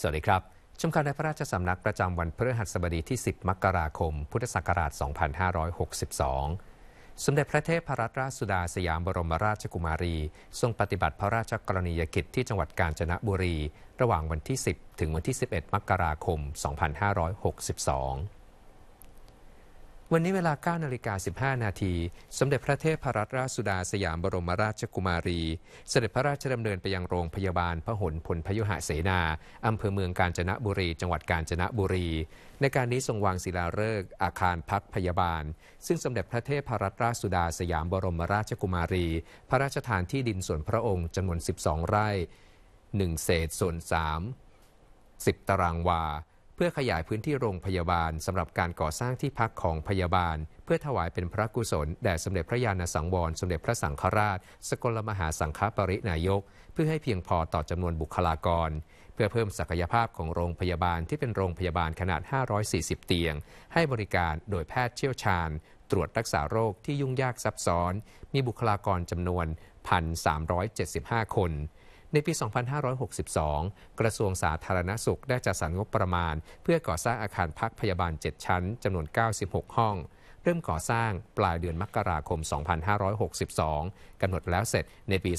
สวัสดีครับ ชมข่าวในพระราชสำนักประจำวันพฤหัสบดีที่ 10 มกราคม พุทธศักราช 2562 สมเด็จพระเทพรัตนราชสุดาสยามบรมราชกุมารี ทรงปฏิบัติพระราชกรณียกิจที่จังหวัดกาญจนบุรี ระหว่างวันที่ 10 ถึงวันที่ 11 มกราคม 2562วันนี้เวลา 9นาฬิกา 15 นาที สมเด็จพระเทพรัตนราชสุดาสยามบรมราชกุมารีสเสด็จพระราชดำเนินไปยังโรงพยาบาลพระหลพลพยุหเสนาอำเภอเมืองกาญจนบุรี จังหวัดกาญจนบุรี ในการนี้ทรงวางศิลาฤกษ์อาคารพักพยาบาล ซึ่งสมเด็จพระเทพรัตนราชสุดาสยามบรมราชกุมารี พระราชทานที่ดินส่วนพระองค์จำนวน 12 ไร่ 1 เศษส่วน 3 10 ตารางวาเพื่อขยายพื้นที่โรงพยาบาลสำหรับการก่อสร้างที่พักของพยาบาลเพื่อถวายเป็นพระกุศลแด่สมเด็จพระญาณสังวรสมเด็จพระสังฆราช สกลมหาสังฆปรินายก เพื่อให้เพียงพอต่อจำนวนบุคลากร เพื่อเพิ่มศักยภาพของโรงพยาบาลที่เป็นโรงพยาบาลขนาด 540 เตียง ให้บริการโดยแพทย์เชี่ยวชาญ ตรวจรักษาโรคที่ยุ่งยากซับซ้อนมีบุคลากรจำนวน1,375คนในปี 2562 กระทรวงสาธารณสุขได้จัดสรรงบประมาณ เพื่อก่อสร้างอาคารพักพยาบาล 7 ชั้น จำนวน 96 ห้อง เริ่มก่อสร้างปลายเดือนมกราคม 2562กำหนดแล้วเสร็จในปี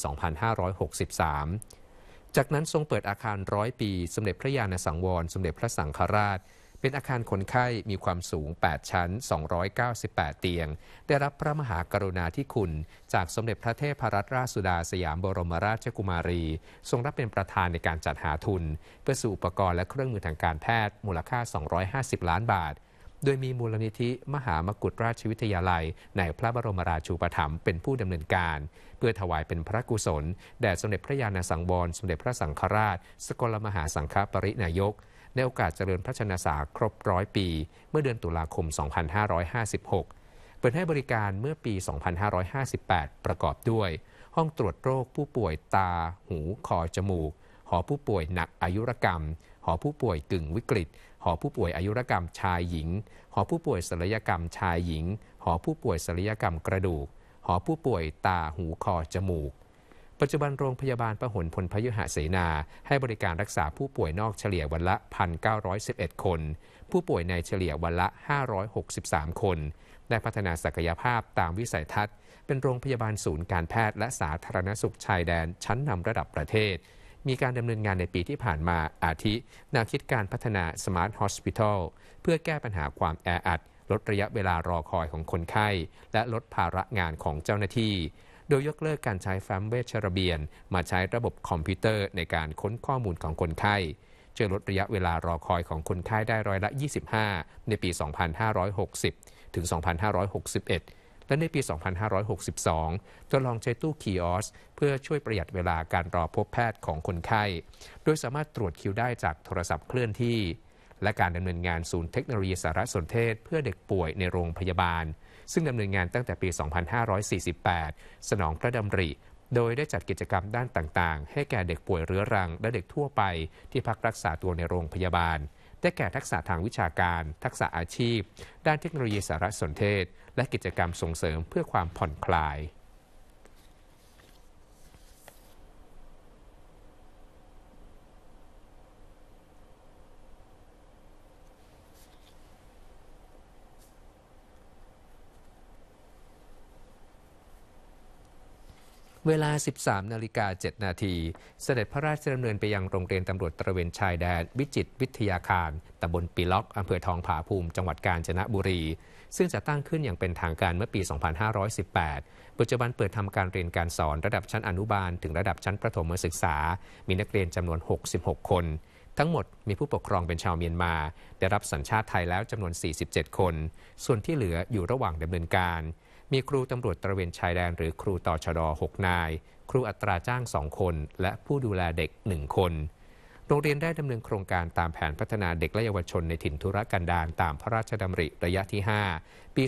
2563 จากนั้นทรงเปิดอาคารร้อยปี สมเด็จพระยาณสังวร สมเด็จพระสังฆราชเป็นอาคารคนไข้มีความสูง 8 ชั้น 298 เตียง ได้รับพระมหากรุณาธิคุณจากสมเด็จพระเทพรัตนราชสุดาสยามบรมราชกุมารี ทรงรับเป็นประธานในการจัดหาทุน เพื่อสู่อุปกรณ์และเครื่องมือทางการแพทย์มูลค่า 250 ล้านบาท โดยมีมูลนิธิมหามกุฏราชวิทยาลัย ในพระบรมราชูปถัมภ์เป็นผู้ดำเนินการ เพื่อถวายเป็นพระกุศลแด่สมเด็จพระญาณสังวร สมเด็จพระสังฆราช สกลมหาสังฆปรินายกในโอกาสเจริญพระชนสาครบร้อยปี เมื่อเดือนตุลาคม 2556 เปิดให้บริการเมื่อปี 2558 ประกอบด้วย ห้องตรวจโรค ผู้ป่วยตา หู คอ จมูก หอผู้ป่วยหนักอายุรกรรม หอผู้ป่วยกึ่งวิกฤต หอผู้ป่วยอายุรกรรม ชายหญิง หอผู้ป่วยศัลยกรรมชายหญิง หอผู้ป่วยศัลยกรรมกระดูก หอผู้ป่วยตา หู คอ จมูกปัจจุบันโรงพยาบาลประหลพลพยุหเสนา ให้บริการรักษาผู้ป่วยนอกเฉลี่ยวันละ 1,911 คน ผู้ป่วยในเฉลี่ยวันละ 563 คนได้พัฒนาศักยภาพตามวิสัยทัศน์ เป็นโรงพยาบาลศูนย์การแพทย์และสาธารณสุขชายแดนชั้นนำระดับประเทศ มีการดำเนินงานในปีที่ผ่านมาอาทิแนวคิดการพัฒนาสมาร์ทฮอสพิทอลเพื่อแก้ปัญหาความแออัดลดระยะเวลารอคอยของคนไข้ และลดภาระงานของเจ้าหน้าที่โดยยกเลิกการใช้แฟ้มเวชระเบียน มาใช้ระบบคอมพิวเตอร์ในการค้นข้อมูลของคนไข้จะลดระยะเวลารอคอยของคนไข้ได้ร้อยละ 25 ในปี 2560 ถึง 2561 และในปี 2562จะลองใช้ตู้คีออสเพื่อช่วยประหยัดเวลาการรอพบแพทย์ของคนไข้ โดยสามารถตรวจคิวได้จากโทรศัพท์เคลื่อนที่ และการดำเนินงานศูนย์เทคโนโลยีสารสนเทศเพื่อเด็กป่วยในโรงพยาบาลซึ่งดำเนินงานตั้งแต่ปี 2548 สนองพระดำริ โดยได้จัดกิจกรรมด้านต่างๆ ให้แก่เด็กป่วยเรื้อรัง และเด็กทั่วไปที่พักรักษาตัวในโรงพยาบาล ได้แก่ทักษะทางวิชาการ ทักษะอาชีพ ด้านเทคโนโลยีสารสนเทศ และกิจกรรมส่งเสริมเพื่อความผ่อนคลายเวลา 13 นาฬิกา 7 นาที เสด็จพระราชดำเนินไปยังโรงเรียนตำรวจตระเวนชายแดน วิจิตวิทยาคาร ตำบลปีล็อกอำเภอทองผาภูมิ จังหวัดกาญจนบุรี ซึ่งจะตั้งขึ้นอย่างเป็นทางการเมื่อปี 2518 ปัจจุบันเปิดทำการเรียนการสอนระดับชั้นอนุบาล ถึงระดับชั้นประถมศึกษา มีนักเรียนจำนวน 66 คน ทั้งหมดมีผู้ปกครองเป็นชาวเมียนมา ได้รับสัญชาติไทยแล้วจำนวน 47 คน ส่วนที่เหลืออยู่ระหว่างดำเนินการมีครูตำรวจตระเวนชายแดน หรือครูต่อชด 6 นาย ครูอัตราจ้าง 2 คน และผู้ดูแลเด็ก 1 คน โรงเรียนได้ดำเนินโครงการตามแผนพัฒนาเด็กและเยาวชนในถิ่นธุรกันดารตามพระราชดำริระยะที่ 5 ปี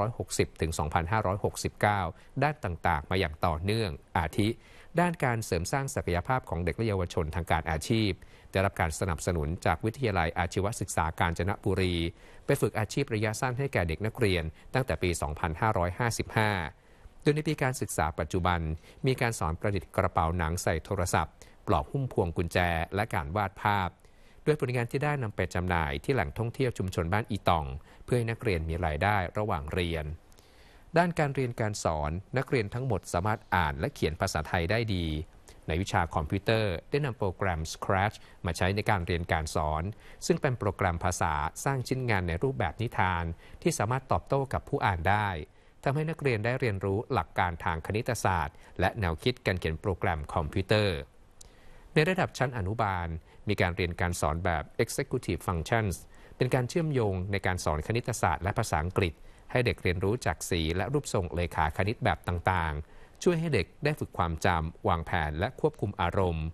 2560 ถึง 2569 ด้านต่างๆ มาอย่างต่อเนื่อง อาทิ ด้านการเสริมสร้างศักยภาพของเด็กและเยาวชนทางการอาชีพได้รับการสนับสนุนจากวิทยาลัยอาชีวศึกษากาญจนบุรีไปฝึกอาชีพระยะสั้นให้แก่เด็กนักเรียนตั้งแต่ปี 2555 โดยในปีการศึกษาปัจจุบัน มีการสอนประดิษฐ์กระเป๋าหนังใส่โทรศัพท์ ปลอกหุ้มพวงกุญแจและการวาดภาพ ด้วยผลงานที่ได้นำไปจำหน่ายที่แหล่งท่องเที่ยวชุมชนบ้านอีตอง เพื่อให้นักเรียนมีรายได้ระหว่างเรียน ด้านการเรียนการสอนนักเรียนทั้งหมดสามารถอ่านและเขียนภาษาไทยได้ดีในวิชาคอมพิวเตอร์ได้นำโปรแกรม Scratch มาใช้ในการเรียนการสอน ซึ่งเป็นโปรแกรมภาษาสร้างชิ้นงานในรูปแบบนิทาน ที่สามารถตอบโต้กับผู้อ่านได้ทำให้นักเรียนได้เรียนรู้หลักการทางคณิตศาสตร์ และแนวคิดการเขียนโปรแกรมคอมพิวเตอร์ ในระดับชั้นอนุบาล มีการเรียนการสอนแบบ Executive Functions เป็นการเชื่อมโยงในการสอนคณิตศาสตร์และภาษาอังกฤษ ให้เด็กเรียนรู้จากสีและรูปทรงเลขาคณิตแบบต่างๆช่วยให้เด็กได้ฝึกความจำ วางแผนและควบคุมอารมณ์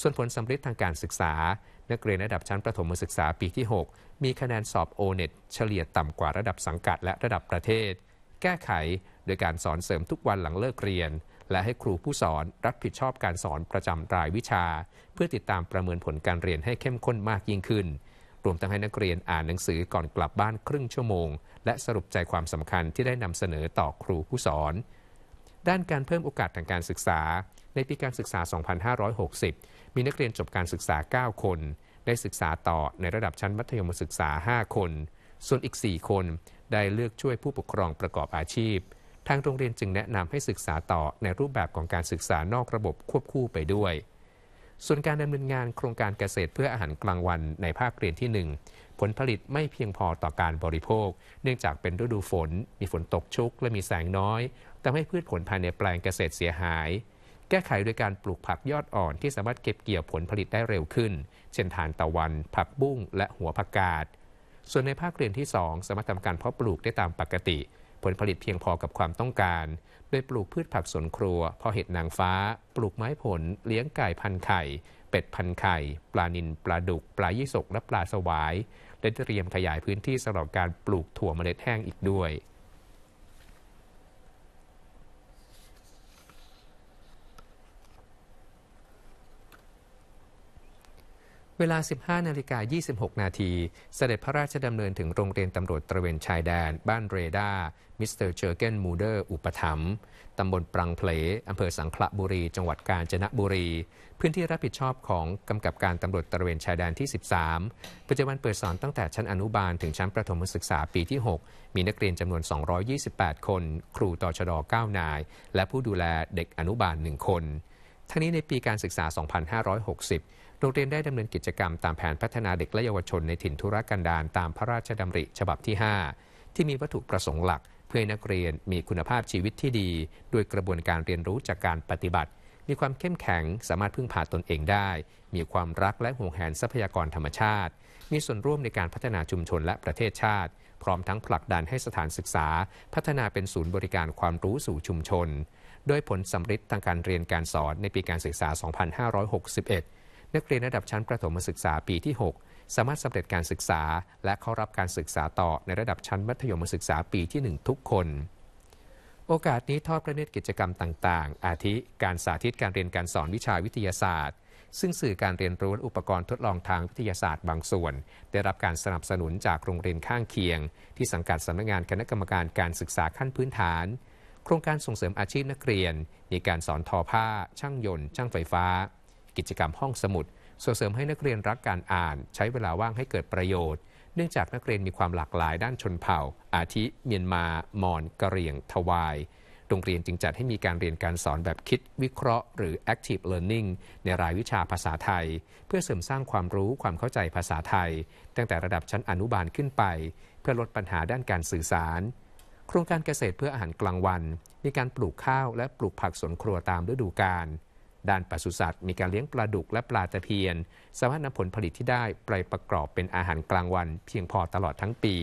ส่วนผลสำเร็จทางการศึกษา นักเรียนระดับชั้นประถมศึกษาปีที่ 6 มีคะแนนสอบโอเน็ตเฉลี่ยต่ำกว่าระดับสังกัดและระดับประเทศ แก้ไขโดยการสอนเสริมทุกวันหลังเลิกเรียน และให้ครูผู้สอนรับผิดชอบการสอนประจำรายวิชา เพื่อติดตามประเมินผลการเรียนให้เข้มข้นมากยิ่งขึ้นรวมทั้งให้นักเรียนอ่านหนังสือก่อนกลับบ้านครึ่งชั่วโมง และสรุปใจความสำคัญที่ได้นำเสนอต่อครูผู้สอนด้านการเพิ่มโอกาสทางการศึกษา ในปีการศึกษา 2560 มีนักเรียนจบการศึกษา 9 คน ได้ศึกษาต่อในระดับชั้นมัธยมศึกษา 5 คน ส่วนอีก 4 คนได้เลือกช่วยผู้ปกครองประกอบอาชีพ ทางโรงเรียนจึงแนะนำให้ศึกษาต่อในรูปแบบของการศึกษานอกระบบควบคู่ไปด้วย ส่วนการดำเนินงานโครงการเกษตรเพื่ออาหารกลางวันในภาคเรียนที่ 1 ผลผลิตไม่เพียงพอต่อการบริโภค เนื่องจากเป็นฤดูฝน มีฝนตกชุกและมีแสงน้อยทำให้พืชผลภายในแปลงเกษตรเสียหาย แก้ไขโดยการปลูกผักยอดอ่อนที่สามารถเก็บเกี่ยวผลผลิตได้เร็วขึ้น เช่นทานตะวัน ผักบุ้ง และหัวผักกาดส่วนในภาคเรียนที่ 2 สามารถทำการเพาะปลูกได้ตามปกติ ผลผลิตเพียงพอกับความต้องการ โดยปลูกพืชผักสวนครัวเพาะเห็ดนางฟ้า ปลูกไม้ผล เลี้ยงไก่พันไข่ เป็ดพันไข่ ปลานิลปลาดุก ปลายี่สกและปลาสวายและเตรียมขยายพื้นที่สำหรับการปลูกถั่วเมล็ดแห้งอีกด้วยเวลา 15นาฬิกา 26 นาที เสด็จพระราชดำเนินถึง โรงเรียนตำรวจตระเวนชายแดน บ้านเรดามิสเตอร์เจอร์เกนมูเดอร์ อุปถัมภ์ตำบลปรังเพลอำเภอสังขละบุรี จังหวัดกาญจนบุรี พื้นที่รับผิดชอบของกำกับการตำรวจตระเวนชายแดนที่ 13ปัจจุบันเปิดสอนตั้งแต่ชั้นอนุบาลถึงชั้นประถมศึกษาปีที่ 6 มีนักเรียนจำนวน 228 คน ครูต่อชด9นาย และผู้ดูแลเด็กอนุบาล 1 คน ทั้งนี้ในปีการศึกษา 2560โรงเรียนได้ดำเนินกิจกรรมตามแผนพัฒนาเด็กและเยาวชนในถิ่นธุรกันดารตามพระราชดำริฉบับที่ 5 ที่มีวัตถุประสงค์หลักเพื่อให้นักเรียนมีคุณภาพชีวิตที่ดี ด้วยกระบวนการเรียนรู้จากการปฏิบัติ มีความเข้มแข็งสามารถพึ่งพาตนเองได้ มีความรักและห่วงแหนทรัพยากรธรรมชาติ มีส่วนร่วมในการพัฒนาชุมชนและประเทศชาติ พร้อมทั้งผลักดันให้สถานศึกษาพัฒนาเป็นศูนย์บริการความรู้สู่ชุมชนโดยผลสำฤทธิ์ทางการเรียนการสอนในปีการศึกษา 2561นักเรียนระดับชั้นประถมศึกษาปีที่ 6 สามารถสำเร็จการศึกษา และเข้ารับการศึกษาต่อในระดับชั้นมัธยมศึกษาปีที่ 1 ทุกคน โอกาสนี้ทอดพระเนตรกิจกรรมต่างๆ อาทิการสาธิตการเรียนการสอนวิชาวิทยาศาสตร์ ซึ่งสื่อการเรียนรู้และอุปกรณ์ทดลองทางวิทยาศาสตร์บางส่วน ได้รับการสนับสนุนจากโรงเรียนข้างเคียง ที่สังกัดสำนักงานคณะกรรมการการศึกษาขั้นพื้นฐาน โครงการส่งเสริมอาชีพนักเรียนมีการสอนทอผ้า ช่างยนต์ ช่างไฟฟ้ากิจกรรมห้องสมุดส่งเสริมให้นักเรียนรักการอ่าน ใช้เวลาว่างให้เกิดประโยชน์ เนื่องจากนักเรียนมีความหลากหลายด้านชนเผ่า อาทิเมียนมา มอนกะเหรี่ยง ทวายโรงเรียนจึงจัดให้มีการเรียนการสอนแบบคิด วิเคราะห์ หรือ active learning ในรายวิชาภาษาไทย เพื่อเสริมสร้างความรู้ความเข้าใจภาษาไทย ตั้งแต่ระดับชั้นอนุบาลขึ้นไป เพื่อลดปัญหาด้านการสื่อสาร โครงการเกษตรเพื่ออาหารกลางวัน มีการปลูกข้าวและปลูกผักสวนครัวตามฤดูกาลด้านปศุสัตว์มีการเลี้ยงปลาดุกและปลาตะเพียนสามารถนำผลผลิตที่ได้ไปประกอบเป็นอาหารกลางวันเพียงพอตลอดทั้งปี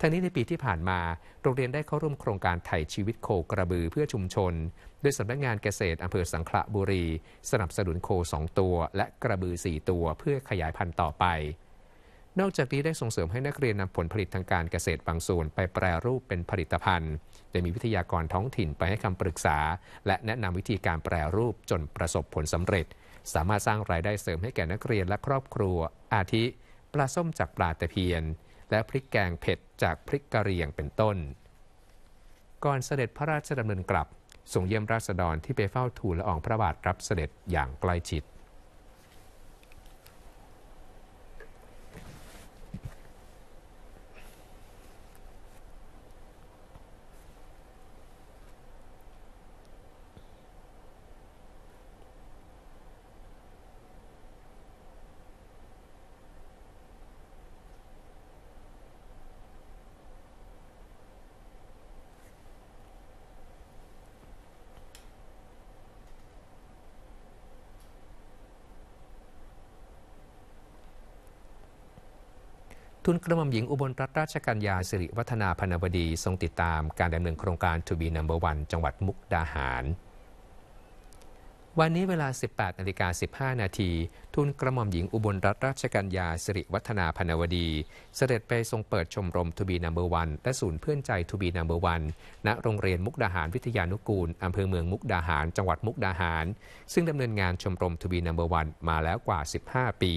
ทั้งนี้ในปีที่ผ่านมา โรงเรียนได้เข้าร่วมโครงการไถ่ชีวิตโคกระบือเพื่อชุมชนโดยสำนักงานเกษตรอำเภอสังขละบุรี สนับสนุนโค 2 ตัว และกระบือ 4 ตัวเพื่อขยายพันธุ์ต่อไป นอกจากนี้ได้ส่งเสริมให้นักเรียนนำผลผลิตทางการเกษตรบางส่วนไปแปรรูปเป็นผลิตภัณฑ์โดยมีวิทยากรท้องถิ่นไปให้คำปรึกษา และแนะนำวิธีการแปรรูปจนประสบผลสำเร็จ สามารถสร้างรายได้เสริมให้แก่นักเรียนและครอบครัว อาทิปลาส้มจากปลาตะเพียน และพริกแกงเผ็ดจากพริกกะเหรี่ยงเป็นต้น ก่อนเสด็จพระราชดำเนินกลับส่งเยี่ยมราษฎรที่ไปเฝ้าทูลละอองพระบาทรับเสด็จอย่างใกล้ชิดทุนกระหม่อมหญิงอุบลรัตนราชกัญญาสิริวัฒนาพนวดีทรงติดตามการดำเนินโครงการ To Be Number One จังหวัดมุกดาหารวันนี้เวลา 18นาฬิกา15นาที ทุนกระหม่อมหญิงอุบลรัตนราชกัญญา สิริวัฒนาพนวดี เสด็จไปทรงเปิดชมรมทูบีนัมเบอร์วันและศูนย์เพื่อนใจทูบีนัมเบอร์วันณโรงเรียนมุกดาหารวิทยานุกูล อำเภอเมืองมุกดาหาร จังหวัดมุกดาหาร ซึ่งดำเนินงานชมรมทูบีนัมเบอร์วันมาแล้วกว่า 15 ปี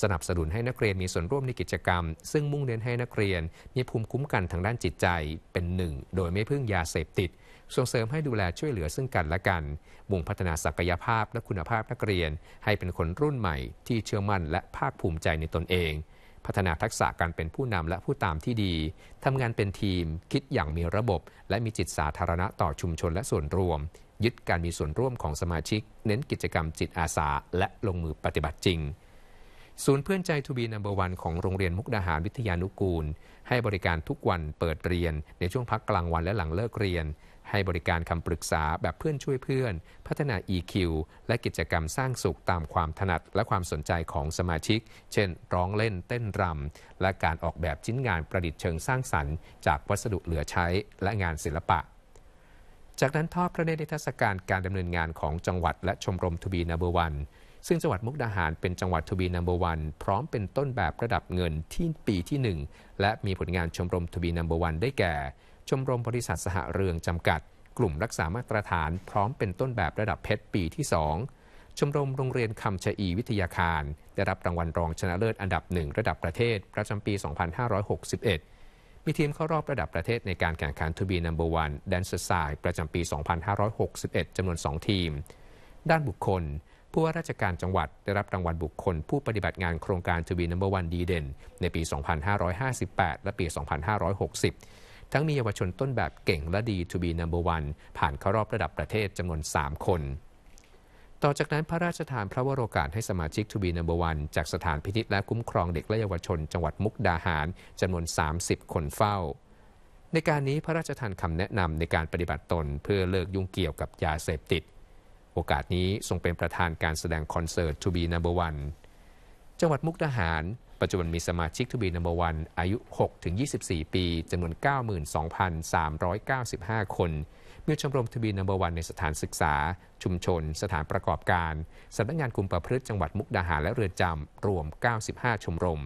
สนับสนุนให้นักเรียนมีส่วนร่วมในกิจกรรม ซึ่งมุ่งเน้นให้นักเรียนมีภูมิคุ้มกันทางด้านจิตใจเป็นหนึ่งโดยไม่พึ่งยาเสพติดส่งเสริมให้ดูแลช่วยเหลือซึ่งกันและกันมุ่งพัฒนาศักยภาพและคุณภาพนักเรียน ให้เป็นคนรุ่นใหม่ที่เชื่อมั่นและภาคภูมิใจในตนเอง พัฒนาทักษะการเป็นผู้นำและผู้ตามที่ดี ทำงานเป็นทีมคิดอย่างมีระบบ และมีจิตสาธารณะต่อชุมชนและส่วนรวม ยึดการมีส่วนร่วมของสมาชิก เน้นกิจกรรมจิตอาสา และลงมือปฏิบัติจริง ศูนย์เพื่อนใจทูบีนัมเบอร์วันของโรงเรียนมุกดาหารวิทยานุกูล ให้บริการทุกวันเปิดเรียน ในช่วงพักกลางวันและหลังเลิกเรียนให้บริการคำปรึกษาแบบเพื่อนช่วยเพื่อน พัฒนา EQ และกิจกรรมสร้างสุขตามความถนัดและความสนใจของสมาชิก เช่นร้องเล่นเต้นรำและการออกแบบชิ้นงานประดิษฐ์เชิงสร้างสรรค์จากวัสดุเหลือใช้และงานศิลปะ จากนั้นทอดพระเนตรนทศการการดำเนินงานของจังหวัดและชมรมทูบีนาเบอร์วันซึ่งจังหวัดมุกดาหาร เป็นจังหวัดทูบีนัมเบอร์วันพร้อมเป็นต้นแบบระดับเงินที่ปีที่ 1 และมีผลงานชมรมทูบีนัมเบอร์วันได้แก่ชมรมบริษัทสหเรืองจำกัด กลุ่มรักษามาตรฐานพร้อมเป็นต้นแบบระดับเพชรปีที่ 2 ชมรมโรงเรียนคำชะอีวิทยาคาร ได้รับรางวัลรองชนะเลิศอันดับหนึ่ง ระดับประเทศประจำปี 2561 มีทีมเข้ารอบระดับประเทศในการแข่งขันทูบีนัมเบอร์วันแดนซ์สายประจำปี 2561 จำนวน 2 ทีม ด้านบุคคล ผู้ว่าราชการจังหวัดได้รับรางวัลบุคคล ผู้ปฏิบัติงานโครงการทวีนัมเบอร์วันดีเด่น ในปี 2558 และปี 2560ทั้งมีเยาวชนต้นแบบเก่งและดี to be number one ผ่านเข้ารอบระดับประเทศจำนวน 3 คน ต่อจากนั้นพระราชทานพระวโรกาสให้สมาชิก to be number one จากสถานพินิษและคุ้มครองเด็กและเยาวชนจังหวัดมุกดาหารจำนวน 30 คนเฝ้า ในการนี้พระราชทานคำแนะนำในการปฏิบัติตนเพื่อเลิกยุ่งเกี่ยวกับยาเสพติด โอกาสนี้ทรงเป็นประธานการแสดงคอนเสิร์ต To Be Number One จังหวัดมุกดาหารปัจจุบันมีสมาชิกทูบีนัมเบอร์วันอายุ 6-24ถึงปีจำนวน 92,395 คน มีชมรมทะบีนัมเบอร์วันในสถานศึกษา ชุมชน สถานประกอบการสำนักงานกลุ่มประพฤติจังหวัดมุกดาหารและเรือนจำรวม 95 ชมรม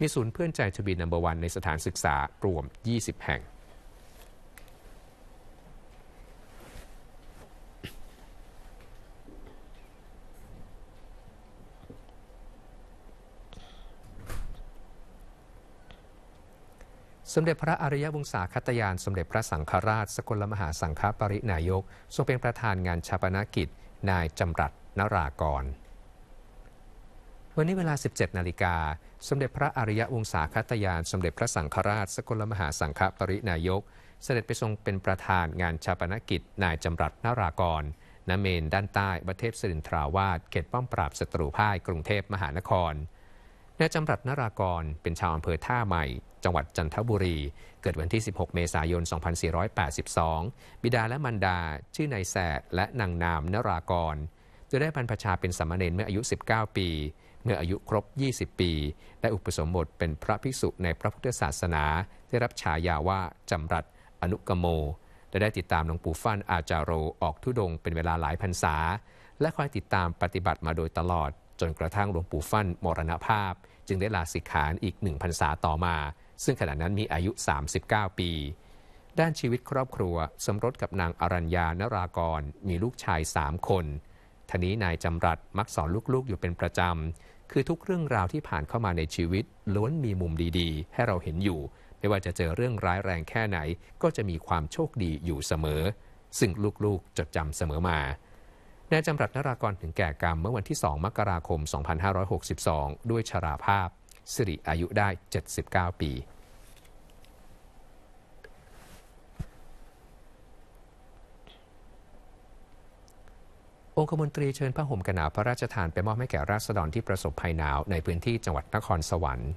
มีศูนย์เพื่อนใจทะบีนนัมเบอร์วันในสถานศึกษารวม 20 แห่งสมเด็จพระอริยวงศาคตยาน สมเด็จพระสังฆราช สกลมหาสังฆปรินายกทรงเป็นประธานงานชาปนกิจนายจำรัดนารากร วันนี้เวลา 17 นาฬิกาสมเด็จพระอริยวงศาคตยาน สมเด็จพระสังฆราช สกลมหาสังฆปรินายก เสด็จไปทรงเป็นประธานงานชาปนกิจนายจำรัดนารากรณเมนด้านใต้ประเทศสิรินทราวาสเขตป้อมปราบศัตรูพ่ายกรุงเทพมหานครนายจำรัดนารากรเป็นชาวอำเภอท่าใหม่ จังหวัดจันทบุรี เกิดวันที่ 16 เมษายน 2482 บิดาและมันดาชื่อนายแสดและนางนามนารากร โดยได้บรรพชาเป็นสมมเณรเมื่ออายุ 19 ปี เมื่ออายุครบ 20 ปี ได้อุปสมบทเป็นพระภิกษุในพระพุทธศาสนา ได้รับฉายาว่าจำรัดอนุกโมและได้ติดตามหลวงปู่ฟั่นอาจารโรออกทุดงเป็นเวลาหลายพรรษาและคอยติดตามปฏิบัติมาโดยตลอดจนกระทั่งหลวงปู่ฟั่นมรณภาพ จึงได้ลาสิกขาอีกหนึ่งพรรษาต่อมา ซึ่งขณะนั้นมีอายุ 39 ปี ด้านชีวิตครอบครัว สมรสกับนางอรัญญานารากร มีลูกชายสามคนทนี้นายจำรัดมักสอนลูกๆ อยู่เป็นประจำ คือทุกเรื่องราวที่ผ่านเข้ามาในชีวิตล้วนมีมุมดีๆ ให้เราเห็นอยู่ ไม่ว่าจะเจอเรื่องร้ายแรงแค่ไหนก็จะมีความโชคดีอยู่เสมอ ซึ่งลูกๆจดจำเสมอมานายจำรัดนารากรถึงแก่กรรมเมื่อวันที่ 2 มกราคม 2562 ด้วยชราภาพ สิริอายุได้ 79 ปี องคมนตรีเชิญผ้าห่มกันหนาวพระราชทาน ไปมอบให้แก่ราษฎรที่ประสบภัยหนาวในพื้นที่จังหวัดนครสวรรค์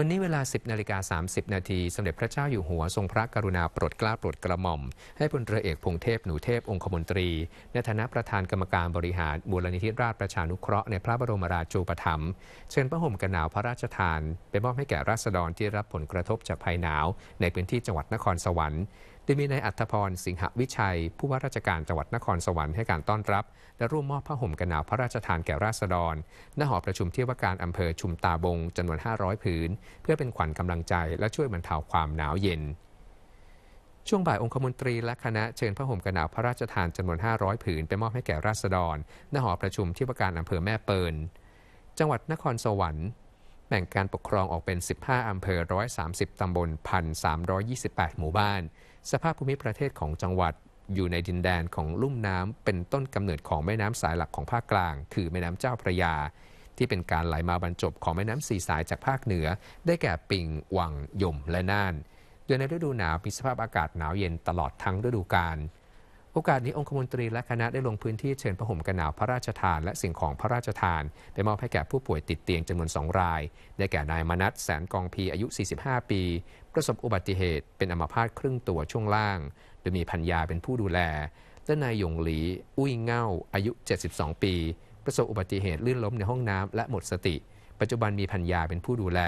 วันนี้เวลา 10 นาฬิกา 30 นาทีสมเด็จพระเจ้าอยู่หัวทรงพระกรุณาโปรดเกล้าโปรดกระหม่อม ให้พลเรือเอกพงเทพหนูเทพองคมนตรีในฐานะประธานกรรมการบริหารบูรณิธิราช ประชานุเคราะห์ในพระบรมราชูปถัมภ์เชิญพระห่มกันหนาวพระราชทาน ไปมอบให้แก่ราษฎรที่รับผลกระทบจากภัยหนาว ในพื้นที่จังหวัดนครสวรรค์โดยมีนายอัธพรสิงหวิชัย ผู้ว่าราชการจังหวัดนครสวรรค์ให้การต้อนรับ และร่วมมอบผ้าห่มกันหนาวพระราชทานแก่ราษฎร ณ หอประชุมเที่ยวการอำเภอชุมตาบงจำนวน 500 ผืน เพื่อเป็นขวัญกำลังใจและช่วยบรรเทาความหนาวเย็น ช่วงบ่ายองคมนตรีและคณะเชิญผ้าห่มกันหนาวพระราชทานจำนวน 500 ผืน ไปมอบให้แก่ราษฎร ณ หอประชุมที่ว่าการอำเภอแม่เปิลจังหวัดนครสวรรค์ แบ่งการปกครองออกเป็น 15อำเภอ130ตำบล1,328หมู่บ้านสภาพภูมิประเทศของจังหวัดอยู่ในดินแดนของลุ่มน้ำเป็นต้นกำเนิดของแม่น้ำสายหลักของภาคกลางคือแม่น้ำเจ้าพระยาที่เป็นการไหลามาบรรจบของแม่น้ำสี่สายจากภาคเหนือ ได้แก่ปิงวังยมและน่านโดยในฤดูหนาวมีสภาพอากาศหนาวเย็นตลอดทั้งฤดูกาลโอกาสนี้องคมนตรีและคณะได้ลงพื้นที่เชิญพระห่มกันหนาวพระราชทานและสิ่งของพระราชทานไปมอบให้แก่ผู้ป่วยติดเตียงจำนวนสองราย ได้แก่นายมนัสแสนกองพีอายุ 45 ปีประสบอุบัติเหตุเป็นอัมพาตครึ่งตัวช่วงล่างโดยมีพันยาเป็นผู้ดูแลและนายหยงหลีอุ้ยเง่าอายุ 72 ปี ประสบอุบัติเหตุลื่นล้มในห้องน้ำ และหมดสติ ปัจจุบันมีพันยาเป็นผู้ดูแล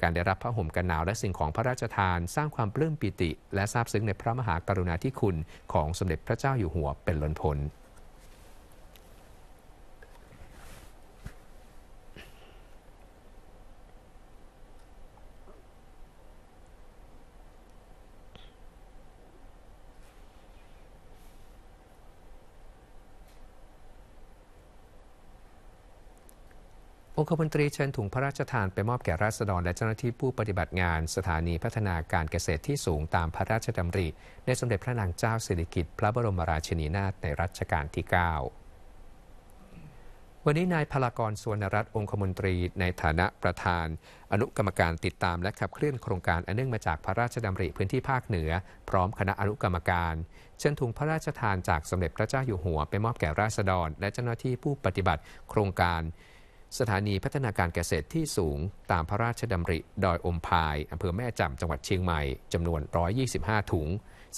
การได้รับพระห่มกันหนาวและสิ่งของพระราชทานสร้างความปลื้มปิติ และซาบซึ้งในพระมหากรุณาธิคุณของสมเด็จพระเจ้าอยู่หัวเป็นล้นพ้นองคมนตรีเชิญถุงพระราชทานไปมอบแก่ราษฎรและเจ้าหน้าที่ผู้ปฏิบัติงาน สถานีพัฒนาการเกษตรที่สูงตามพระราชดำริ ในสมเด็จพระนางเจ้าสิริกิติ์พระบรมราชินีนาถในรัชกาลที่ 9 วันนี้นายพลากรสวนรัตน์องคมนตรีในฐานะประธาน อนุกรรมการติดตามและขับเคลื่อนโครงการอันเนื่องมาจากพระราชดำริพื้นที่ภาคเหนือ พร้อมคณะอนุกรรมการ เชิญถุงพระราชทานจากสมเด็จพระเจ้าอยู่หัว ไปมอบแก่ราษฎร และเจ้าหน้าที่ผู้ปฏิบัติโครงการสถานีพัฒนาการเกษตรที่สูง ตามพระราชดำริดอยอมพาย อำเภอแม่จำจังหวัดเชียงใหม่จำนวน 125 ถุง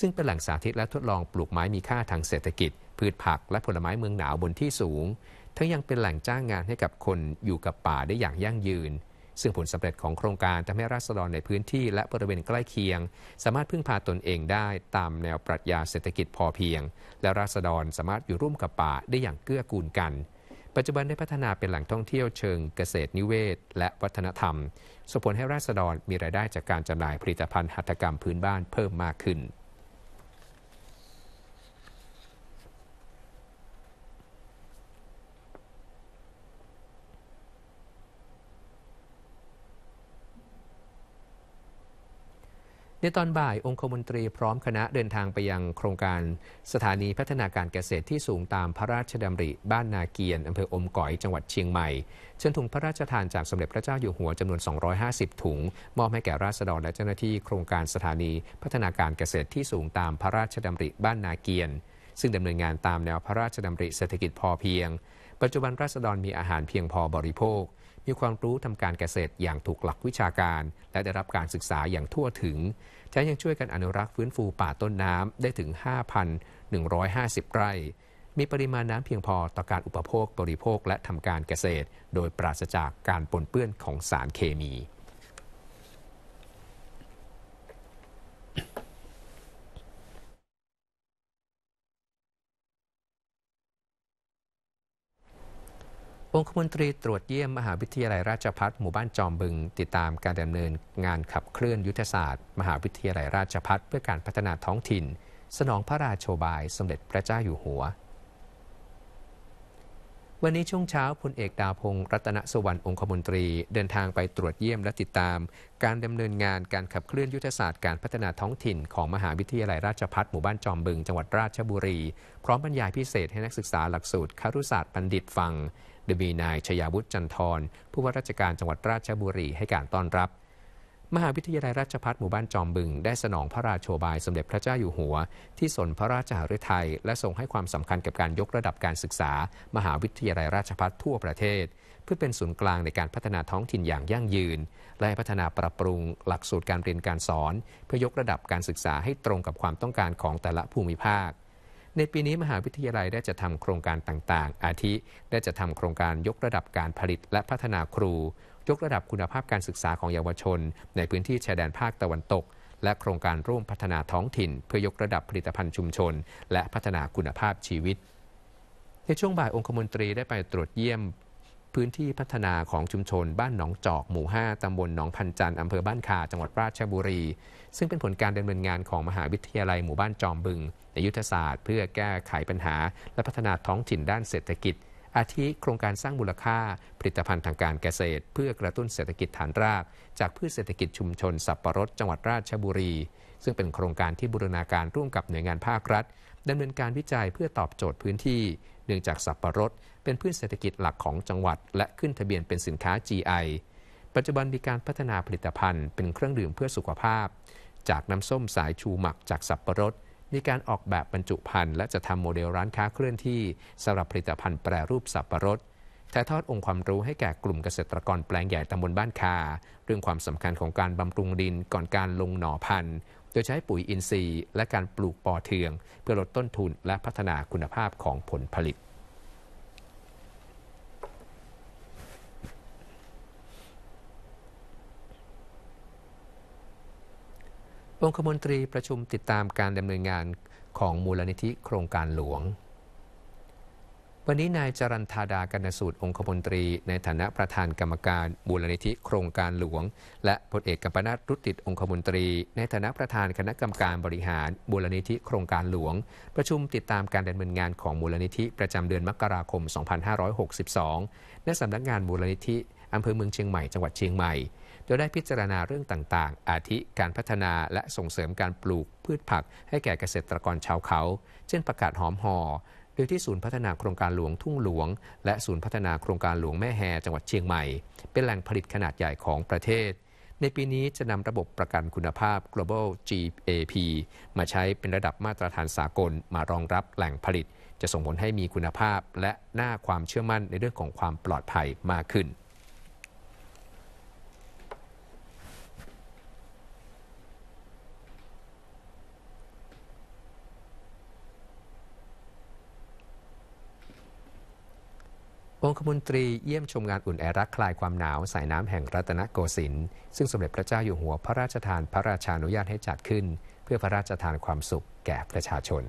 ซึ่งเป็นแหล่งสาธิตและทดลองปลูกไม้มีค่าทางเศรษฐกิจ พืชผักและผลไม้เมืองหนาวบนที่สูง ทั้งยังเป็นแหล่งจ้างงานให้กับคนอยู่กับป่าได้อย่างยั่งยืน ซึ่งผลสำเร็จของโครงการทำให้ราษฎรในพื้นที่และบริเวณใกล้เคียง สามารถพึ่งพาตนเองได้ตามแนวปรัชญาเศรษฐกิจพอเพียง และราษฎรสามารถอยู่ร่วมกับป่าได้อย่างเกื้อกูลกันปัจจุบันได้พัฒนาเป็นแหล่งท่องเที่ยวเชิงเกษตรนิเวศและวัฒนธรรมส่งผลให้ราษฎรมีรายได้จากการจำหน่ายผลิตภัณฑ์หัตถกรรมพื้นบ้านเพิ่มมากขึ้นในตอนบ่าย องคมนตรีพร้อมคณะเดินทางไปยังโครงการ สถานีพัฒนาการเกษตรที่สูงตามพระราชดำริบ้านนาเกียนอำเภออมก๋อยจังหวัดเชียงใหม่เชิญถุงพระราชทานจากสมเด็จพระเจ้าอยู่หัวจำนวน 250 ถุงมอบให้แก่ราษฎรและเจ้าหน้าที่โครงการสถานี พัฒนาการเกษตรที่สูงตามพระราชดำริบ้านนาเกียน ซึ่งดำเนินงานตามแนวพระราชดำริเศรษฐกิจพอเพียง ปัจจุบันราษฎรมีอาหารเพียงพอบริโภคมีความรู้ทำการเกษตรอย่างถูกหลักวิชาการและได้รับการศึกษาอย่างทั่วถึงแถมยังช่วยกันอนุรักษ์ฟื้นฟูป่าต้นน้ำได้ถึง 5,150ไร่ มีปริมาณน้ำเพียงพอต่อการอุปโภคบริโภคและทำการเกษตรโดยปราศจากการปนเปื้อนของสารเคมีองคมนตรีตรวจเยี่ยมมหาวิทยาลัยราชพัฒหมู่บ้านจอมบึง ติดตามการดำเนินงานขับเคลื่อนยุทธศาสตร์ มหาวิทยาลัยราชพัฒเพื่อการพัฒนาท้องถิ่น สนองพระราชบายสมเด็จพระเจ้าอยู่หัว วันนี้ช่วงเช้าพลเอกดาวพงศ์รัตนสุวรรณองคมนตรีเดินทางไปตรวจเยี่ยมและติดตาม การดำเนินงานการขับเคลื่อนยุทธศาสตร์การพัฒนาท้องถิ่น ของมหาวิทยาลัยราชพัฒหมู่บ้านจอมบึงจังหวัดราชบุรีพร้อมบรรยายพิเศษให้นักศึกษาหลักสูตรคารุศาสตร์บัณฑิตฟังโดยมีนายชยาวุฒิจันทร์ผู้ว่าราชการจังหวัดราชบุรีให้การต้อนรับ มหาวิทยาลัยราชภัฏหมู่บ้านจอมบึงได้สนองพระราชโอบายสมเด็จพระเจ้าอยู่หัว ที่สนพระราชหฤทัยและทรงให้ความสำคัญกับการยกระดับการศึกษา มหาวิทยาลัยราชภัฏทั่วประเทศ เพื่อเป็นศูนย์กลางในการพัฒนาท้องถิ่นอย่างยั่งยืน และพัฒนาปรับปรุง หลักสูตรการเรียนการสอน เพื่อยกระดับการศึกษาให้ตรงกับความต้องการของแต่ละภูมิภาคในปีนี้มหาวิทยาลัยได้จะทำโครงการต่างๆ อาทิได้จะทำโครงการยกระดับการผลิต และพัฒนาครู ยกระดับคุณภาพการศึกษาของเยาวชน ในพื้นที่ชายแดนภาคตะวันตก และโครงการร่วมพัฒนาท้องถิ่น เพื่อยกระดับผลิตภัณฑ์ชุมชน และพัฒนาคุณภาพชีวิต ในช่วงบ่ายองคมนตรีได้ไปตรวจเยี่ยมพื้นที่พัฒนาของชุมชนบ้านหนองจอกหมู่ 5 ตำบลหนองพันจันอำเภอบ้านคาจังหวัดราชบุรี ซึ่งเป็นผลการดำเนินงานของมหาวิทยาลัยหมู่บ้านจอมบึง ในยุทธศาสตร์เพื่อแก้ไขปัญหา และพัฒนาท้องถิ่นด้านเศรษฐกิจ อาทิโครงการสร้างมูลค่า ผลิตภัณฑ์ทางการเกษตร เพื่อกระตุ้นเศรษฐกิจฐานรากจากพืชเศรษฐกิจชุมชน สับปะรดจังหวัดราชบุรี ซึ่งเป็นโครงการที่บูรณาการร่วมกับหน่วยงานภาครัฐดำเนินการวิจัยเพื่อตอบโจทย์พื้นที่เนื่องจากสับปะรดเป็นพืชเศรษฐกิจหลักของจังหวัด และขึ้นทะเบียนเป็นสินค้า GI ปัจจุบันมีการพัฒนาผลิตภัณฑ์เป็นเครื่องดื่มเพื่อสุขภาพ จากน้ำส้มสายชูหมักจากสับประรด มีการออกแบบบรรจุภัณฑ์และจะทำโมเดลร้านค้าเคลื่อนที่สำหรับผลิตภัณฑ์แปรรูปสับประรดถ่ายทอดองค์ความรู้ให้แก่กลุ่มเกษตรกรแปลงใหญ่ตำบลบ้านคาเรื่องความสำคัญของการบำรุงดินก่อนการลงหน่อพันธุ์โดยใช้ปุ๋ยอินทรีย์และการปลูกปอเทืองเพื่อลดต้นทุนและพัฒนาคุณภาพของผลผลิตองคมนตรีประชุมติดตามการดำเนินงานของมูลนิธิโครงการหลวง วันนี้นายจรันธาดากนสูตร องคมนตรีในฐานะประธานกรรมการมูลนิธิโครงการหลวง และพลเอกกัมปนาตรุติดองคมนตรี ในฐานะประธานคณะกรรมการบริหารมูลนิธิโครงการหลวง ประชุมติดตามการดำเนินงานของมูลนิธิประจำเดือนมกราคม 2562 ณ สำนักงานมูลนิธิอำเภอเมืองเชียงใหม่จังหวัดเชียงใหม่โดยได้พิจารณาเรื่องต่างๆ อาทิการพัฒนาและส่งเสริมการปลูกพืชผักให้แก่เกษตรกรชาวเขา เช่นประกาศหอมหอ โดยที่ศูนย์พัฒนาโครงการหลวงทุ่งหลวง และศูนย์พัฒนาโครงการหลวงแม่แฮจังหวัดเชียงใหม่ เป็นแหล่งผลิตขนาดใหญ่ของประเทศ ในปีนี้จะนำระบบประกันคุณภาพ global GAP มาใช้เป็นระดับมาตรฐานสากลมารองรับแหล่งผลิต จะส่งผลให้มีคุณภาพและหน้าความเชื่อมั่นในเรื่องของความปลอดภัยมากขึ้นองคมนตรีเยี่ยมชมงานอุ่นแอรักคลายความหนาวสายน้ำแห่งรัตนโกสินทร์ซึ่งสมเด็จพระเจ้าอยู่หัว พระราชทานพระราชานุญาตให้จัดขึ้น เพื่อพระราชทานความสุขแก่ประชาชน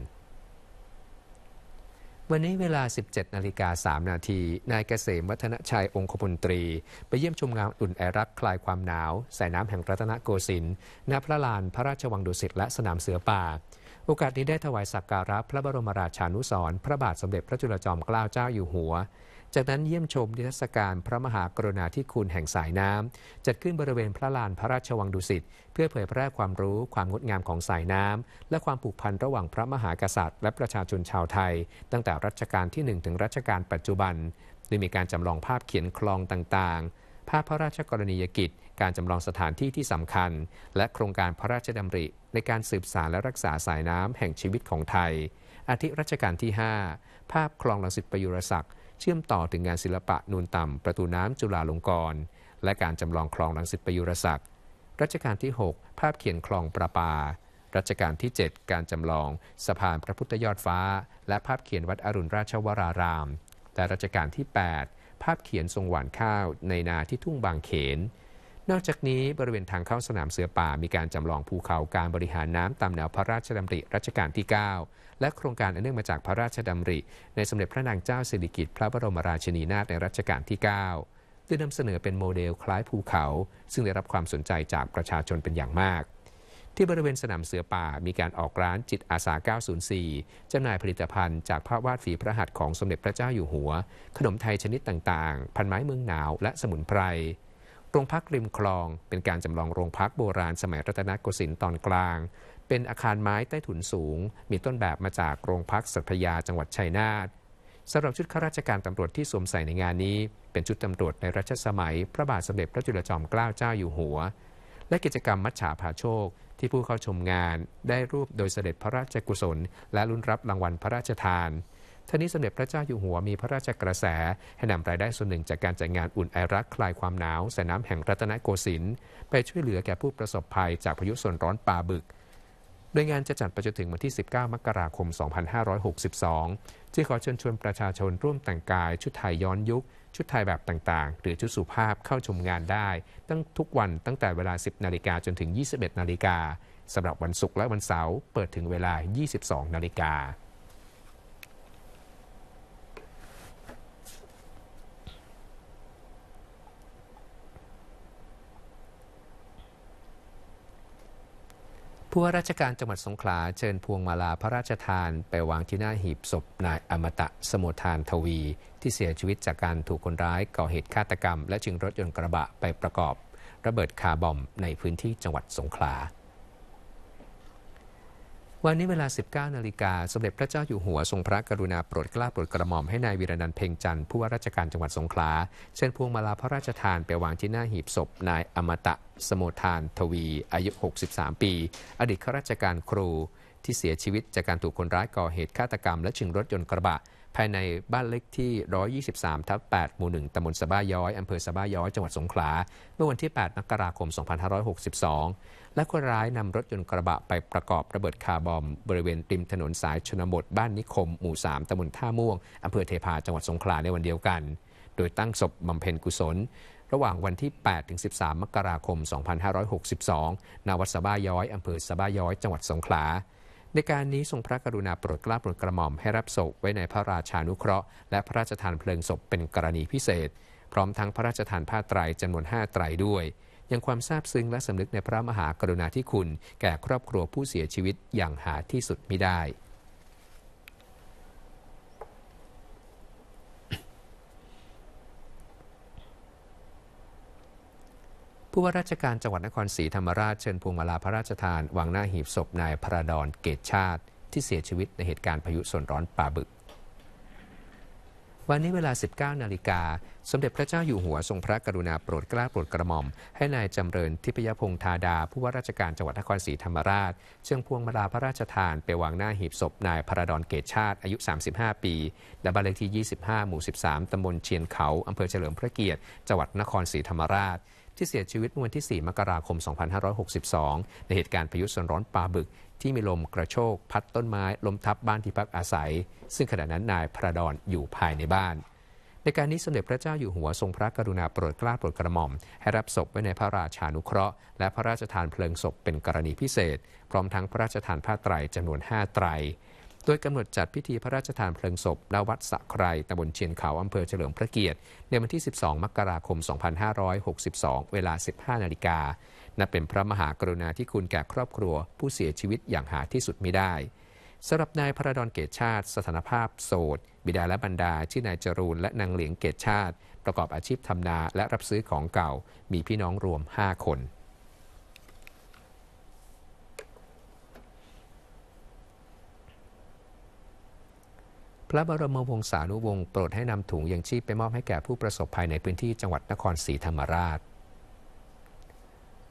วันนี้เวลา 17 นาฬิกา 3 นาทีนายเกษมวัฒนชัยองคมนตรี ไปเยี่ยมชมงานอุ่นแอรักคลายความหนาวสายน้ำแห่งรัตนโกสินทร์ ณ พระลาน พระราชวังดุสิตและสนามเสือป่า โอกาสนี้ได้ถวายสักการะพระบรมราชานุสรพระบาทสมเด็จพระจุลจอมเกล้าเจ้าอยู่หัวจากนั้นเยี่ยมชมนิทรรศการพระมหากรุณาธิคุณแห่งสายน้ำ จัดขึ้นบริเวณพระลานพระราชวังดุสิตเพื่อเผยแพร่ความรู้ความงดงามของสายน้ำ และความผูกพันระหว่างพระมหากษัตริย์และประชาชนชาวไทย ตั้งแต่รัชกาลที่ 1 ถึงรัชกาลปัจจุบันโดยมีการจำลองภาพเขียนคลองต่างๆ ภาพพระราชกรณียกิจ การจำลองสถานที่ที่สำคัญ และโครงการพระราชดำริ ในการสืบสารและรักษาสายน้ำแห่งชีวิตของไทย อาทิรัชกาลที่ 5 ภาพคลองลังสิตประยุรศักดิ์เชื่อมต่อถึงงานศิลปะนูนต่ำประตูน้ำจุฬาลงกรณ์และการจำลองคลองลังสิตประยุรศักดิ์รัชกาลที่ 6 ภาพเขียนคลองประปารัชกาลที่ 7 การจำลองสะพานพระพุทธยอดฟ้า และภาพเขียนวัดอรุณราชวราราม แต่รัชกาลที่ 8 ภาพเขียนทรงหวานข้าวในนาที่ทุ่งบางเขน นอกจากนี้บริเวณทางเข้าสนามเสือป่ามีการจำลองภูเขาการบริหารน้ำตามแนวพระราชดำริรัชกาลที่ 9และโครงการอันเนื่องมาจากพระราชดำริ ในสมเด็จพระนางเจ้าสิริกิติ์พระบรมราชินีนาถในรัชกาลที่9ได้นำเสนอเป็นโมเดลคล้ายภูเขา ซึ่งได้รับความสนใจจากประชาชนเป็นอย่างมาก ที่บริเวณสนามเสือป่ามีการออกร้านจิตอาสา 904 จำหน่ายผลิตภัณฑ์จากภาพวาดฝีพระหัตถ์ของสมเด็จพระเจ้าอยู่หัว ขนมไทยชนิดต่างๆ พันไม้เมืองหนาวและสมุนไพร โรงพักริมคลองเป็นการจำลองโรงพักโบราณสมัยรัตนโกสินทร์ตอนกลางเป็นอาคารไม้ใต้ถุนสูง มีต้นแบบมาจากโรงพักสัพยาจังหวัดชัยนาทสำหรับชุดข้าราชการตำรวจที่สวมใส่ในงานนี้ เป็นชุดตำรวจในรัชสมัยพระบาทสมเด็จพระจุลจอมเกล้าเจ้าอยู่หัว และกิจกรรมมัชฉาผาโชค ที่ผู้เข้าชมงานได้รูปโดยเสด็จพระราชกุศล และรุ่นรับรางวัลพระราชทานท่านี้สมเด็จพระเจ้าอยู่หัวมีพระราชกระแสให้นำรายได้ส่วนหนึ่งจากการจัดงานอุ่นไอรักคลายความหนาวส่น้ำแห่งรัตนโกสินทร์ไปช่วยเหลือแก่ผู้ประสบภัยจากพายุโซนร้อนปลาบึกโดยงานจะจัดไปจนถึงวันที่ 19 มกราคม 2562ที่ขอเชิญชวนประชาชนร่วมแต่งกาย ชุดไทยย้อนยุค ชุดไทยแบบต่างๆ หรือชุดสุภาพเข้าชมงานได้ ตั้งทุกวันตั้งแต่เวลา 10 นาฬิกาจนถึง 21 นาฬิกาสำหรับวันศุกร์และวันเสาร์เปิดถึงเวลา 22 นาฬิกาผู้ว่าราชการจังหวัดสงขลาเชิญพวงมาลาพระราชทานไปวางที่หน้าหีบศพนายอมตะสมุทานทวี ที่เสียชีวิตจากการถูกคนร้ายก่อเหตุฆาตกรรมและจึงรถยนต์กระบะไปประกอบระเบิดคาร์บอมในพื้นที่จังหวัดสงขลาวันนี้เวลา 19 นาฬิกาสมเด็จพระเจ้าอยู่หัวทรงพระกรุณาโปรดเกล้าโปรดกระหม่อมให้นายวีรนัน์เพ่งจันทร์ผู้ว่าราชการจังหวัดสงขลา เชิญพวงมาลาพระราชทานไปวางที่หน้าหีบศพนายอมตะสมุทานทวีอายุ 63 ปี อดีตข้าราชการครูที่เสียชีวิตจากการถูกคนร้ายก่อเหตุฆาตกรรมและชิงรถยนต์กระบะภายในบ้านเล็กที่ 123ทับ8หมู่ 1ตำบลสบ้าย้อย อำเภอสบ้าย้อย จังหวัดสงขลา เมื่อวันที่ 8 มกราคม 2562 และคนร้ายนำรถยนต์กระบะ ไปประกอบระเบิดคาร์บอม บริเวณริมถนนสายชนบทบ้านนิคม หมู่ 3ตำบลท่าม่วง อำเภอเทพา จังหวัดสงขลา ในวันเดียวกัน โดยตั้งศพบำเพ็ญกุศล ระหว่างวันที่8ถึง13 มกราคม 2562 ณ วัดสบ้าย้อยอำเภอสบ้าย้อย จังหวัดสงขลาในการนี้ทรงพระกรุณาโปรดกล้าโปรดกระหม่อมให้รับศพไว้ในพระราชานุเคราะห์และพระราชทานเพลิงศพเป็นกรณีพิเศษ พร้อมทั้งพระราชทานผ้าไตรจำนวนห้าไตรด้วย ยังความซาบซึ้งและสำนึกในพระมหากรุณาธิคุณ แก่ครอบครัวผู้เสียชีวิตอย่างหาที่สุดไม่ได้ผู้ว่าราชการจังหวัดนครศรีธรรมราชเชิญพวงมาลาพระราชทาน วางหน้าหีบศพนายพระดอนเกตชาติ ที่เสียชีวิตในเหตุการณ์พายุโซนร้อนป่าบึก วันนี้เวลา 19 นาฬิกา สมเด็จพระเจ้าอยู่หัวทรงพระกรุณาโปรดเกล้าโปรดกระหม่อม ให้นายจำเริญทิพยพงษ์ธาดา ผู้ว่าราชการจังหวัดนครศรีธรรมราชเชิญพวงมาลาพระราชทานไปวางหน้าหีบศพนายพระดอนเกตชาติอายุ35ปีณบ้านเลขที่25หมู่13ตำบลเชียนเขาอำเภอเฉลิมพระเกียรติจังหวัดนครศรีธรรมราชที่เสียชีวิตเมื่อวันที่ 4 มกราคม 2562 ในเหตุการณ์พายุโซนร้อนปลาบึก ที่มีลมกระโชกพัดต้นไม้ล้มทับบ้านที่พักอาศัย ซึ่งขณะนั้นนายพระดอนอยู่ภายในบ้าน ในการนี้สมเด็จพระเจ้าอยู่หัวทรงพระกรุณาโปรดเกล้าโปรดกระหม่อม ให้รับศพไว้ในพระราชานุเคราะห์ และพระราชทานเพลิงศพเป็นกรณีพิเศษ พร้อมทั้งพระราชทานผ้าไตรจำนวน5ไตรโดยกำหนดจัดพิธีพระราชทานเพลิงศพณวัดสะไครตำบลเชียนเขาอำเภอเฉลิมพระเกียรติในวันที่ 12 มกราคม 2562 เวลา 15 นาฬิกานับเป็นพระมหากรุณาธิคุณแก่ครอบครัว ผู้เสียชีวิตอย่างหาที่สุดมิได้สำหรับนายพระดอนเกตชาติ สถานภาพโสดบิดาและบรรดา ชื่อนายจรูนและนางเหลียงเกตชาติ ประกอบอาชีพทำนาและรับซื้อของเก่า มีพี่น้องรวม 5 คนพระบรมวงศานุวงศ์โปรดให้นำถุงยังชีพไปมอบให้แก่ผู้ประสบภัยในพื้นที่จังหวัดนครศรีธรรมราช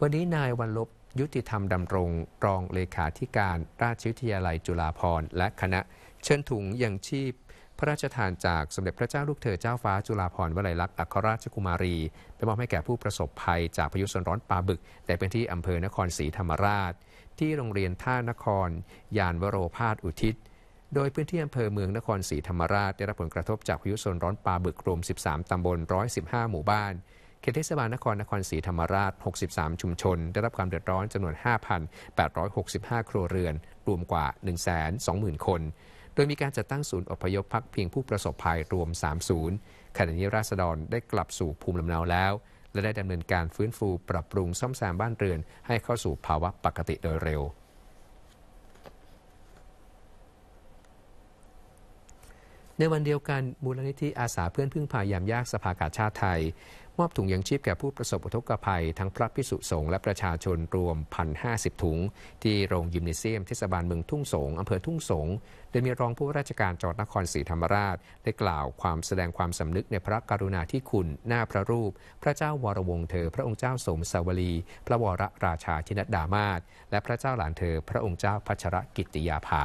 วันนี้นายวันลบยุติธรรมดำรง รองเลขาธิการราชวิทยาลัยจุฬาภรณ์ และคณะ เชิญถุงยังชีพ พระราชทานจากสมเด็จพระเจ้าลูกเธอเจ้าฟ้าจุฬาภรณ์วลัยลักษณ์อัครราชกุมารี ไปมอบให้แก่ผู้ประสบภัย จากพายุโซนร้อนปาบึกในพื้นที่อำเภอนครศรีธรรมราช ที่โรงเรียนท่านครยานวโรพาสอุทิศโดยพื้นที่อำเภอเมืองนครศรีธรรมราชได้รับผลกระทบจากพายุโซนร้อนปลาบึกรวม 13 ตำบล 115 หมู่บ้าน เขตเทศบาลนครนครศรีธรรมราช 63 ชุมชน ได้รับความเดือดร้อนจำนวน 5,865 ครัวเรือนรวมกว่า 120,000 คน โดยมีการจัดตั้งศูนย์อพยพพักพิงผู้ประสบภัยรวม 3 ศูนย์ขณะนี้ราษฎรได้กลับสู่ภูมิลำเนาแล้ว และได้ดำเนินการฟื้นฟูปรับปรุงซ่อมแซมบ้านเรือนให้เข้าสู่ภาวะปกติโดยเร็วในวันเดียวกัน มูลนิธิอาสาเพื่อนพึ่งพายามยากสภากาชาติไทย มอบถุงยังชีพแก่ผู้ประสบอุทกภัยทั้งพระพิสุสงฆ์และประชาชนรวม1,050ถุง ที่โรงยิมเนเซียมเทศบาลเมืองทุ่งสงอำเภอทุ่งสงโดยมีรองผู้ราชการจังหวัดนครศรีธรรมราช ได้กล่าวความแสดงความสำนึกในพระกรุณาธิคุณหน้าพระรูป พระเจ้าวรวงเธอ พระองค์เจ้าสมสวลี พระวรราชาชินดามาศและพระเจ้าหลานเธอพระองค์เจ้าพัชรกิติยาภา